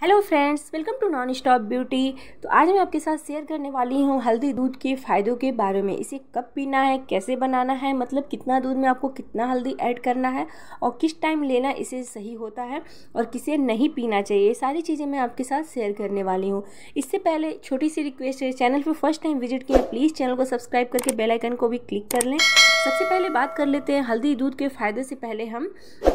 hello friends welcome to non stop beauty तो आज मैं आपके साथ शेयर करने वाली हूँ हल्दी दूध के फ़ायदों के बारे में इसे कब पीना है कैसे बनाना है मतलब कितना दूध में आपको कितना हल्दी ऐड करना है और किस टाइम लेना इसे सही होता है और किसे नहीं पीना चाहिए सारी चीज़ें मैं आपके साथ शेयर करने वाली हूँ इससे पहले छोटी सी रिक्वेस्ट है चैनल पर फर्स्ट टाइम विजिट किया प्लीज़ चैनल को सब्सक्राइब करके बेलाइकन को भी क्लिक कर लें सबसे पहले बात कर लेते हैं हल्दी दूध के फ़ायदे से पहले हम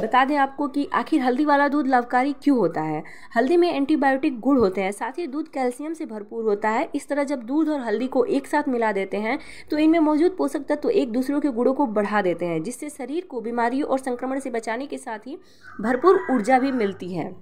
बता दें आपको कि आखिर हल्दी वाला दूध लाभकारी क्यों होता है हल्दी में एंटीबायोटिक गुड़ होते हैं साथ ही दूध कैल्शियम से भरपूर होता है इस तरह जब दूध और हल्दी को एक साथ मिला देते हैं तो इनमें मौजूद पोषक तत्व तो एक दूसरों के गुड़ों को बढ़ा देते हैं जिससे शरीर को बीमारियों और संक्रमण से बचाने के साथ ही भरपूर ऊर्जा भी मिलती है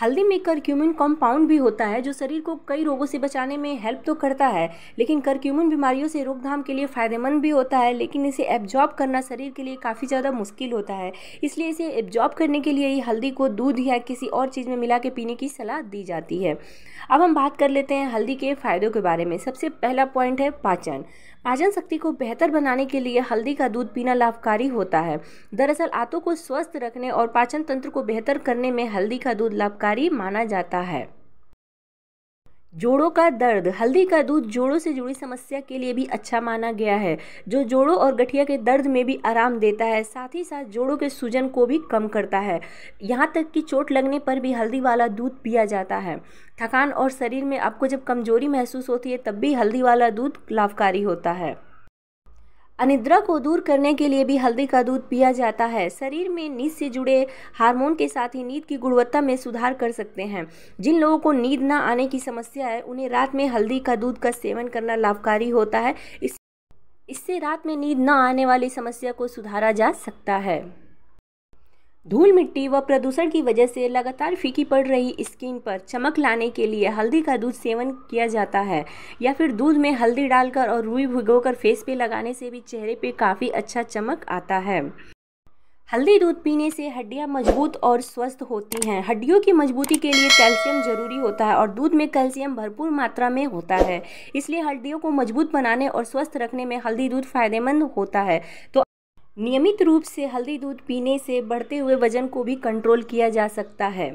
हल्दी में करक्यूमिन कॉम्पाउंड भी होता है जो शरीर को कई रोगों से बचाने में हेल्प तो करता है लेकिन करक्यूमिन बीमारियों से रोकथाम के लिए फ़ायदेमंद भी होता है लेकिन इसे एब्जॉर्ब करना शरीर के लिए काफ़ी ज़्यादा मुश्किल होता है इसलिए इसे एब्जॉर्ब करने के लिए ही हल्दी को दूध या किसी और चीज़ में मिला के पीने की सलाह दी जाती है अब हम बात कर लेते हैं हल्दी के फ़ायदों के बारे में सबसे पहला पॉइंट है पाचन पाचन शक्ति को बेहतर बनाने के लिए हल्दी का दूध पीना लाभकारी होता है दरअसल आंतों को स्वस्थ रखने और पाचन तंत्र को बेहतर करने में हल्दी का दूध लाभ लाभकारी माना जाता है जोड़ों का दर्द हल्दी का दूध जोड़ों से जुड़ी समस्या के लिए भी अच्छा माना गया है जो जोड़ों और गठिया के दर्द में भी आराम देता है साथ ही साथ जोड़ों के सूजन को भी कम करता है यहाँ तक कि चोट लगने पर भी हल्दी वाला दूध पिया जाता है थकान और शरीर में आपको जब कमजोरी महसूस होती है तब भी हल्दी वाला दूध लाभकारी होता है अनिद्रा को दूर करने के लिए भी हल्दी का दूध पिया जाता है शरीर में नींद से जुड़े हार्मोन के साथ ही नींद की गुणवत्ता में सुधार कर सकते हैं जिन लोगों को नींद ना आने की समस्या है उन्हें रात में हल्दी का दूध का सेवन करना लाभकारी होता है इस इससे रात में नींद ना आने वाली समस्या को सुधारा जा सकता है धूल मिट्टी व प्रदूषण की वजह से लगातार फीकी पड़ रही स्किन पर चमक लाने के लिए हल्दी का दूध सेवन किया जाता है या फिर दूध में हल्दी डालकर और रुई भिगोकर फेस पे लगाने से भी चेहरे पे काफ़ी अच्छा चमक आता है हल्दी दूध पीने से हड्डियां मजबूत और स्वस्थ होती हैं हड्डियों की मजबूती के लिए कैल्शियम जरूरी होता है और दूध में कैल्शियम भरपूर मात्रा में होता है इसलिए हड्डियों को मजबूत बनाने और स्वस्थ रखने में हल्दी दूध फायदेमंद होता है तो नियमित रूप से हल्दी दूध पीने से बढ़ते हुए वजन को भी कंट्रोल किया जा सकता है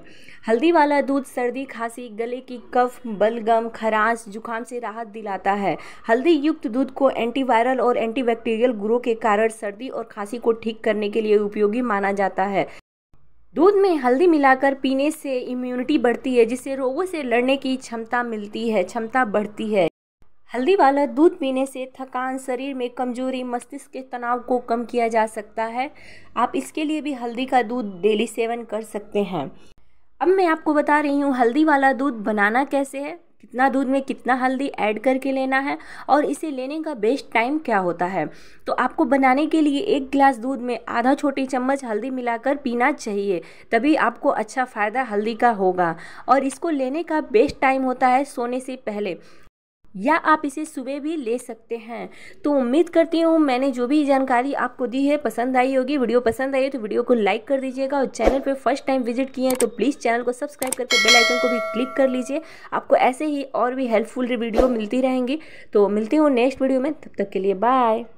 हल्दी वाला दूध सर्दी खांसी गले की कफ बलगम खराश जुकाम से राहत दिलाता है हल्दी युक्त दूध को एंटीवायरल और एंटीबैक्टीरियल गुरु के कारण सर्दी और खांसी को ठीक करने के लिए उपयोगी माना जाता है दूध में हल्दी मिलाकर पीने से इम्यूनिटी बढ़ती है जिससे रोगों से लड़ने की क्षमता मिलती है क्षमता बढ़ती है हल्दी वाला दूध पीने से थकान शरीर में कमजोरी मस्तिष्क के तनाव को कम किया जा सकता है आप इसके लिए भी हल्दी का दूध डेली सेवन कर सकते हैं अब मैं आपको बता रही हूँ हल्दी वाला दूध बनाना कैसे है कितना दूध में कितना हल्दी ऐड करके लेना है और इसे लेने का बेस्ट टाइम क्या होता है तो आपको बनाने के लिए एक गिलास दूध में आधा छोटी चम्मच हल्दी मिलाकर पीना चाहिए तभी आपको अच्छा फ़ायदा हल्दी का होगा और इसको लेने का बेस्ट टाइम होता है सोने से पहले या आप इसे सुबह भी ले सकते हैं तो उम्मीद करती हूँ मैंने जो भी जानकारी आपको दी है पसंद आई होगी वीडियो पसंद आई है तो वीडियो को लाइक कर दीजिएगा और चैनल पर फर्स्ट टाइम विजिट किए हैं तो प्लीज़ चैनल को सब्सक्राइब करके बेल आइकन को भी क्लिक कर लीजिए आपको ऐसे ही और भी हेल्पफुल वीडियो मिलती रहेंगी तो मिलती हूँ नेक्स्ट वीडियो में तब तक के लिए बाय